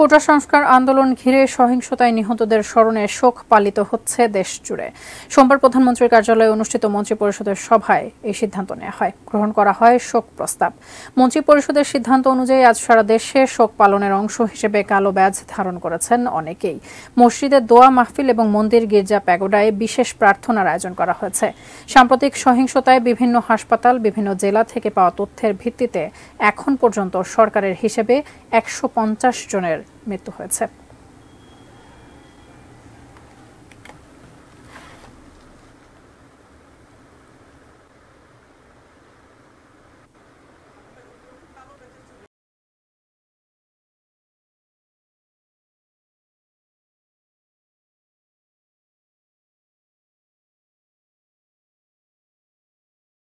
কোটা সংস্কার আন্দোলন ঘিরে সহিংসতায় নিহতদের স্মরণে শোক পালিত হচ্ছে দেশ জুড়ে সোমবার প্রধানমন্ত্রীর কার্যালয়ে অনুষ্ঠিত মন্ত্রী পরিষদের সভায় এই সিদ্ধান্ত নেওয়া হয় গ্রহণ করা হয় শোক প্রস্তাব মন্ত্রী পরিষদের সিদ্ধান্ত অনুযায়ী আজ সারা দেশে শোক পালনের অংশ হিসেবে কালো ব্যাজ ধারণ করেছেন অনেকেই মসজিদে দোয়া মাহফিল এবং মন্দির গির্জা প্যাগোডায় বিশেষ প্রার্থনার আয়োজন করা হয়েছে সাম্প্রতিক সহিংসতায় বিভিন্ন হাসপাতাল বিভিন্ন জেলা থেকে পাওয়া তথ্যের ভিত্তিতে এখন পর্যন্ত সরকারের হিসেবে একশো জনের me